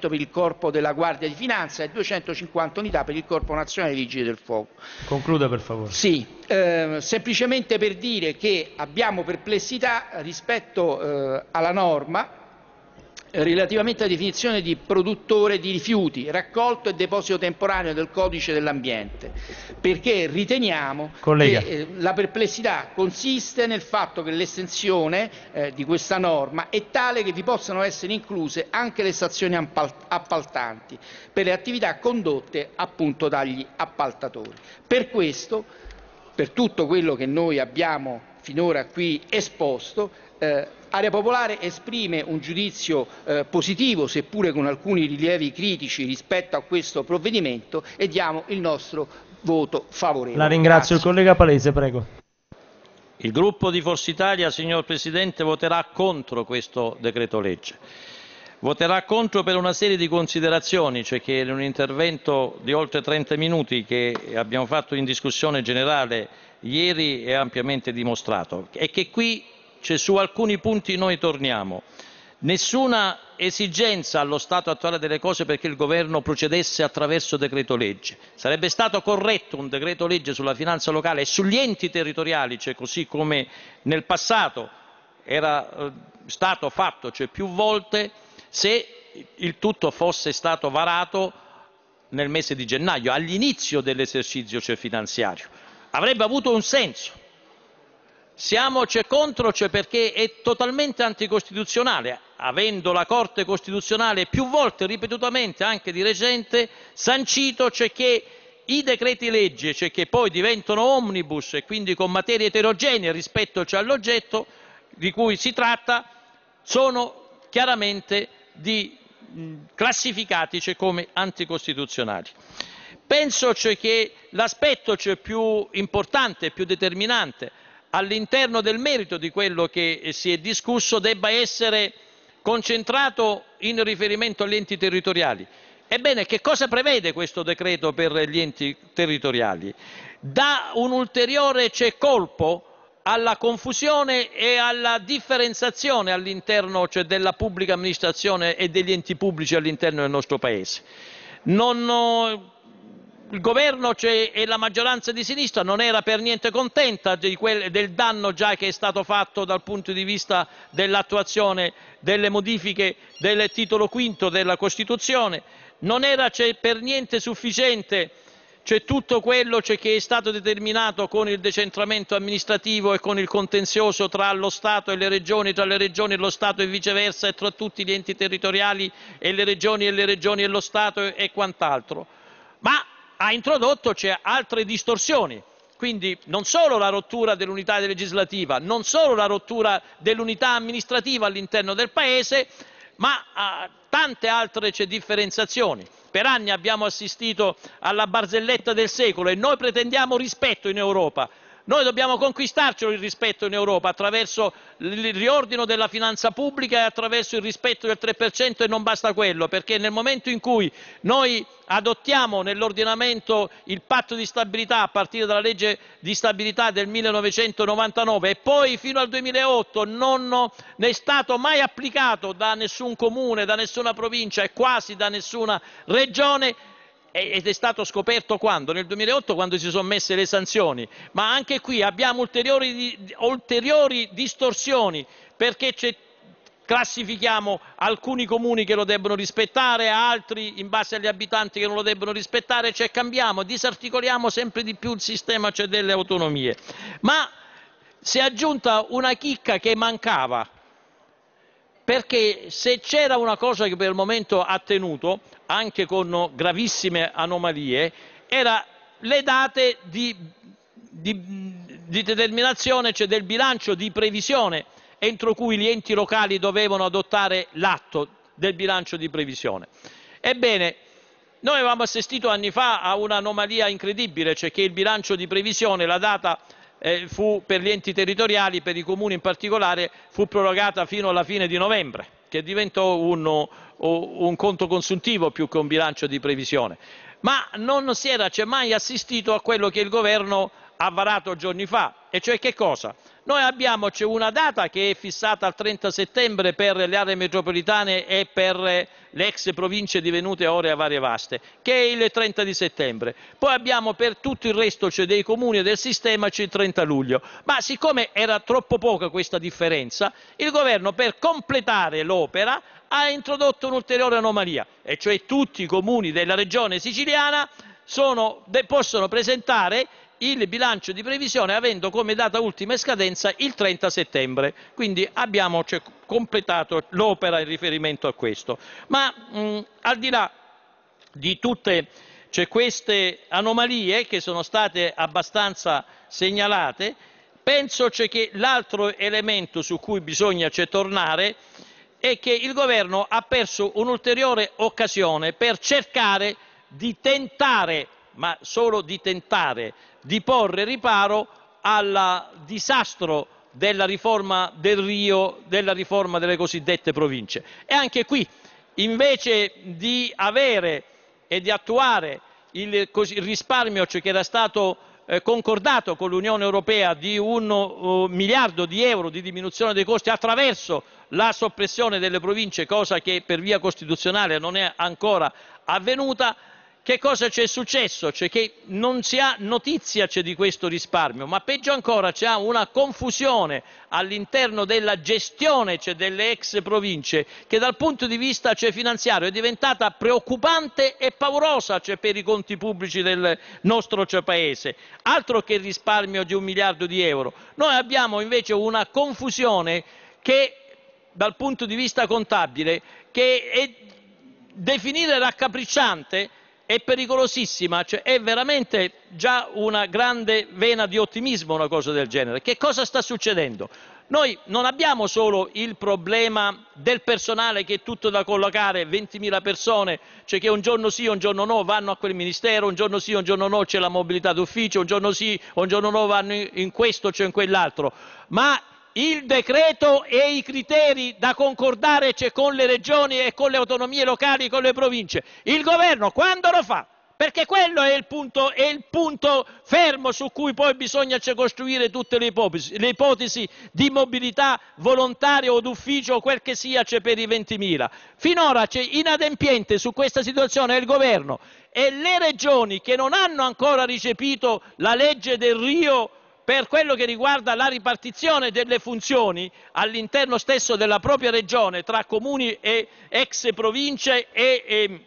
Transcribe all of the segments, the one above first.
per il corpo della Guardia di Finanza e 250 unità per il corpo nazionale dei Vigili del Fuoco. Concluda per favore. Sì, eh, semplicemente per dire che abbiamo perplessità rispetto eh, alla norma relativamente alla definizione di produttore di rifiuti, raccolto e deposito temporaneo del codice dell'ambiente, perché riteniamo Collega. che eh, la perplessità consiste nel fatto che l'estensione eh, di questa norma è tale che vi possano essere incluse anche le stazioni appaltanti per le attività condotte appunto dagli appaltatori. Per questo, per tutto quello che noi abbiamo finora qui esposto, eh, Area Popolare esprime un giudizio eh, positivo, seppure con alcuni rilievi critici rispetto a questo provvedimento e diamo il nostro voto favorevole. La ringrazio, Grazie. il collega Palese, prego. Il gruppo di Forza Italia, signor Presidente, voterà contro questo decreto legge. Voterà contro per una serie di considerazioni, cioè che in un intervento di oltre 30 minuti che abbiamo fatto in discussione generale ieri è ampiamente dimostrato e che qui cioè, su alcuni punti noi torniamo. Nessuna esigenza allo stato attuale delle cose perché il governo procedesse attraverso decreto legge. Sarebbe stato corretto un decreto legge sulla finanza locale e sugli enti territoriali, cioè così come nel passato era eh, stato fatto cioè più volte, se il tutto fosse stato varato nel mese di gennaio, all'inizio dell'esercizio cioè finanziario avrebbe avuto un senso. Siamo c'è contro c'è perché è totalmente anticostituzionale, avendo la Corte Costituzionale più volte, ripetutamente, anche di recente, sancito c'è che i decreti legge, cioè che poi diventano omnibus e quindi con materie eterogenee rispetto cioè all'oggetto di cui si tratta, sono chiaramente di, classificati cioè come anticostituzionali. Penso cioè che l'aspetto cioè più importante, più determinante all'interno del merito di quello che si è discusso debba essere concentrato in riferimento agli enti territoriali. Ebbene, che cosa prevede questo decreto per gli enti territoriali? Dà un ulteriore cioè, colpo alla confusione e alla differenziazione all'interno cioè, della pubblica amministrazione e degli enti pubblici all'interno del nostro Paese. Non, il governo cioè, e la maggioranza di sinistra non era per niente contenta quel, del danno già che è stato fatto dal punto di vista dell'attuazione delle modifiche del titolo quinto della Costituzione, non era cioè, per niente sufficiente c'è cioè, tutto quello che è stato determinato con il decentramento amministrativo e con il contenzioso tra lo Stato e le Regioni, tra le Regioni e lo Stato e viceversa, e tra tutti gli enti territoriali e le Regioni e le Regioni e lo Stato e quant'altro. Ma ha introdotto cioè, altre distorsioni. Quindi non solo la rottura dell'unità legislativa, non solo la rottura dell'unità amministrativa all'interno del Paese, ma ah, tante altre cioè, differenziazioni. Per anni abbiamo assistito alla barzelletta del secolo e noi pretendiamo rispetto in Europa. Noi dobbiamo conquistarcelo il rispetto in Europa attraverso il riordino della finanza pubblica e attraverso il rispetto del 3% e non basta quello, perché nel momento in cui noi adottiamo nell'ordinamento il patto di stabilità a partire dalla legge di stabilità del 1999 e poi fino al 2008 non è stato mai applicato da nessun comune, da nessuna provincia e quasi da nessuna regione, ed è stato scoperto quando? Nel 2008 quando si sono messe le sanzioni, ma anche qui abbiamo ulteriori, ulteriori distorsioni perché classifichiamo alcuni comuni che lo debbono rispettare, altri in base agli abitanti che non lo debbono rispettare, cioè cambiamo, disarticoliamo sempre di più il sistema cioè delle autonomie. Ma si è aggiunta una chicca che mancava, perché se c'era una cosa che per il momento ha tenuto, anche con gravissime anomalie, erano le date di, di, di determinazione cioè del bilancio di previsione entro cui gli enti locali dovevano adottare l'atto del bilancio di previsione. Ebbene, noi avevamo assistito anni fa a un'anomalia incredibile, cioè che il bilancio di previsione, la data eh, fu per gli enti territoriali, per i comuni in particolare, fu prorogata fino alla fine di novembre che diventò un, un conto consuntivo più che un bilancio di previsione. Ma non si era cioè, mai assistito a quello che il governo ha varato giorni fa, e cioè che cosa? Noi abbiamo una data che è fissata al 30 settembre per le aree metropolitane e per le ex province divenute ora varie vaste, che è il 30 di settembre. Poi abbiamo per tutto il resto cioè dei comuni e del sistema il 30 luglio. Ma siccome era troppo poca questa differenza, il governo per completare l'opera ha introdotto un'ulteriore anomalia, e cioè tutti i comuni della regione siciliana sono, possono presentare il bilancio di previsione avendo come data ultima e scadenza il 30 settembre, quindi abbiamo cioè, completato l'opera in riferimento a questo. Ma mh, al di là di tutte cioè, queste anomalie che sono state abbastanza segnalate, penso cioè, che l'altro elemento su cui bisogna cioè, tornare è che il governo ha perso un'ulteriore occasione per cercare di tentare, ma solo di tentare, di porre riparo al disastro della riforma del Rio, della riforma delle cosiddette province. E anche qui, invece di avere e di attuare il, risparmio cioè che era stato eh, concordato con l'Unione Europea di un oh, miliardo di euro di diminuzione dei costi attraverso la soppressione delle province, cosa che per via costituzionale non è ancora avvenuta, che cosa ci è successo? Cioè che non si ha notizia cioè, di questo risparmio, ma peggio ancora c'è una confusione all'interno della gestione cioè, delle ex province che dal punto di vista cioè, finanziario è diventata preoccupante e paurosa per i conti pubblici del nostro Paese. Altro che il risparmio di un miliardo di euro. Noi abbiamo invece una confusione che dal punto di vista contabile che è definire raccapricciante è pericolosissima, cioè è veramente già una grande vena di ottimismo una cosa del genere. Che cosa sta succedendo? Noi non abbiamo solo il problema del personale che è tutto da collocare, 20.000 persone, cioè che un giorno sì, un giorno no vanno a quel ministero, un giorno sì, un giorno no c'è la mobilità d'ufficio, un giorno sì, un giorno no vanno in questo, c'è cioè in quell'altro, ma il decreto e i criteri da concordare con le regioni e con le autonomie locali, con le province. Il governo quando lo fa? Perché quello è il punto, è il punto fermo su cui poi bisogna costruire tutte le ipotesi, le ipotesi di mobilità volontaria o d'ufficio o quel che sia per i 20.000. Finora c'è inadempiente su questa situazione il governo e le regioni che non hanno ancora ricepito la legge del Rio per quello che riguarda la ripartizione delle funzioni all'interno stesso della propria regione tra comuni e ex province e, e,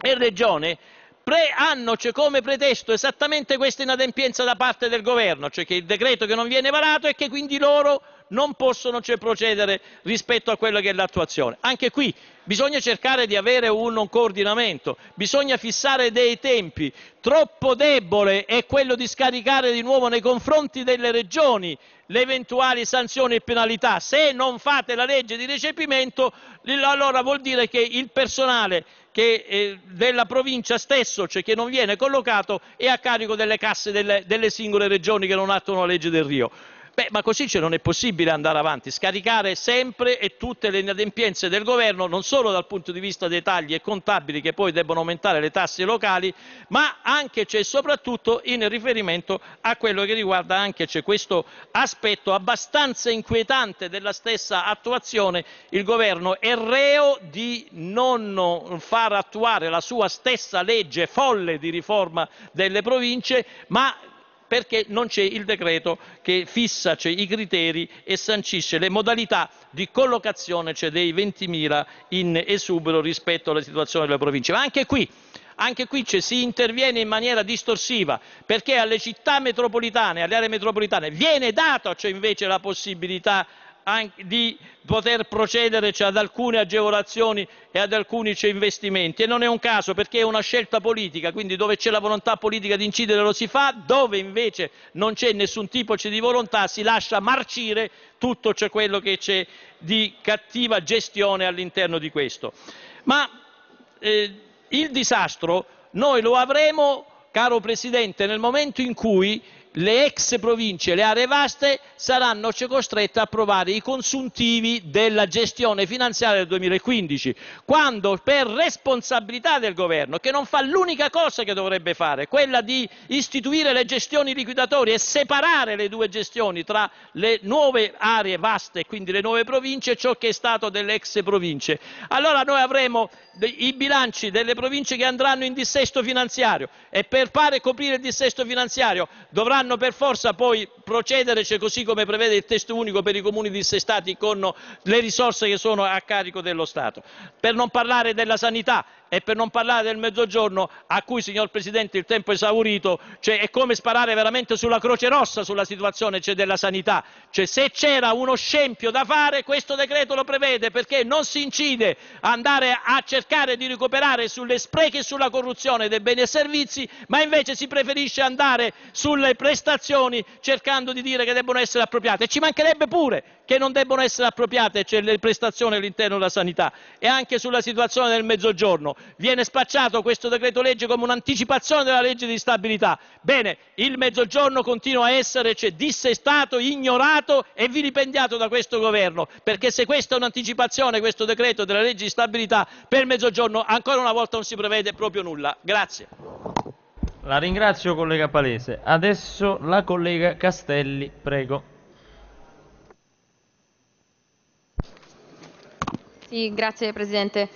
e regione, pre, hanno cioè, come pretesto esattamente questa inadempienza da parte del governo, cioè che il decreto che non viene varato e che quindi loro non possono cioè procedere rispetto a che è l'attuazione. Anche qui bisogna cercare di avere un coordinamento, bisogna fissare dei tempi. Troppo debole è quello di scaricare di nuovo nei confronti delle Regioni le eventuali sanzioni e penalità. Se non fate la legge di recepimento, allora vuol dire che il personale che, eh, della provincia stesso, cioè che non viene collocato, è a carico delle casse delle, delle singole regioni che non attuano la legge del Rio. Beh, ma così cioè, non è possibile andare avanti, scaricare sempre e tutte le inadempienze del governo, non solo dal punto di vista dei tagli e contabili che poi debbono aumentare le tasse locali, ma anche e cioè, soprattutto in riferimento a quello che riguarda anche cioè, questo aspetto abbastanza inquietante della stessa attuazione. Il governo è reo di non far attuare la sua stessa legge folle di riforma delle province, ma perché non c'è il decreto che fissa i criteri e sancisce le modalità di collocazione cioè dei 20.000 in esubero rispetto alla situazione delle province. Ma anche qui anche qui cioè, si interviene in maniera distorsiva perché alle città metropolitane, alle aree metropolitane viene data cioè, invece la possibilità di poter procedere cioè, ad alcune agevolazioni e ad alcuni cioè, investimenti. Non è un caso, perché è una scelta politica, quindi dove c'è la volontà politica di incidere lo si fa, dove invece non c'è nessun tipo cioè, di volontà si lascia marcire tutto quello che c'è di cattiva gestione all'interno di questo. Ma eh, il disastro noi lo avremo, caro Presidente, nel momento in cui le ex province, le aree vaste, saranno costrette a approvare i consuntivi della gestione finanziaria del 2015, quando per responsabilità del governo, che non fa l'unica cosa che dovrebbe fare, quella di istituire le gestioni liquidatorie e separare le due gestioni tra le nuove aree vaste, quindi le nuove province, e ciò che è stato delle ex province. Allora noi avremo i bilanci delle province che andranno in dissesto finanziario e per fare coprire il dissesto finanziario dovranno dovranno per forza poi procedere, cioè così come prevede il testo unico per i comuni dissestati, con le risorse che sono a carico dello Stato. Per non parlare della sanità, e per non parlare del Mezzogiorno, a cui, signor Presidente, il tempo è esaurito, cioè è come sparare veramente sulla Croce Rossa sulla situazione cioè, della sanità. Cioè, se c'era uno scempio da fare, questo decreto lo prevede, perché non si incide andare a cercare di recuperare sulle spreche e sulla corruzione dei beni e servizi, ma invece si preferisce andare sulle prestazioni cercando di dire che debbono essere appropriate. E ci mancherebbe pure, che non debbono essere appropriate, cioè le prestazioni all'interno della sanità. E anche sulla situazione del mezzogiorno. Viene spacciato questo decreto legge come un'anticipazione della legge di stabilità. Bene, il mezzogiorno continua a essere cioè, dissestato, ignorato e vilipendiato da questo governo, perché se questa è un'anticipazione, questo decreto della legge di stabilità, per il mezzogiorno ancora una volta non si prevede proprio nulla. Grazie. La ringrazio collega Palese. Adesso la collega Castelli, prego. Sì, grazie Presidente.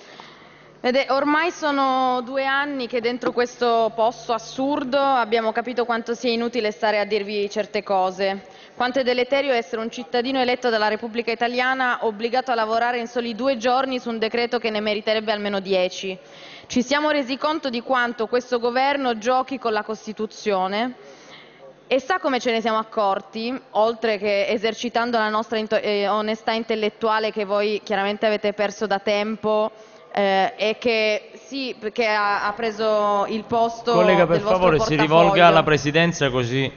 Vede, ormai sono due anni che dentro questo posto assurdo abbiamo capito quanto sia inutile stare a dirvi certe cose, quanto è deleterio essere un cittadino eletto dalla Repubblica Italiana obbligato a lavorare in soli due giorni su un decreto che ne meriterebbe almeno dieci. Ci siamo resi conto di quanto questo governo giochi con la Costituzione e sa come ce ne siamo accorti, oltre che esercitando la nostra eh, onestà intellettuale che voi chiaramente avete perso da tempo eh, e che sì, perché ha, ha preso il posto Collega, per del vostro favore, si rivolga alla presidenza così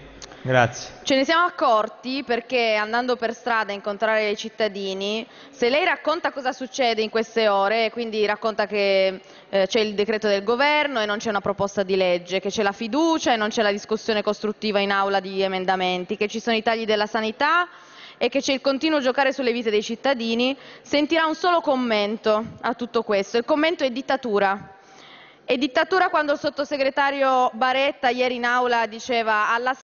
Grazie. Ce ne siamo accorti perché andando per strada a incontrare i cittadini, se lei racconta cosa succede in queste ore, quindi racconta che eh, c'è il decreto del governo e non c'è una proposta di legge, che c'è la fiducia e non c'è la discussione costruttiva in aula di emendamenti, che ci sono i tagli della sanità e che c'è il continuo giocare sulle vite dei cittadini, sentirà un solo commento a tutto questo. Il commento è dittatura. È dittatura quando il sottosegretario Baretta ieri in aula diceva alla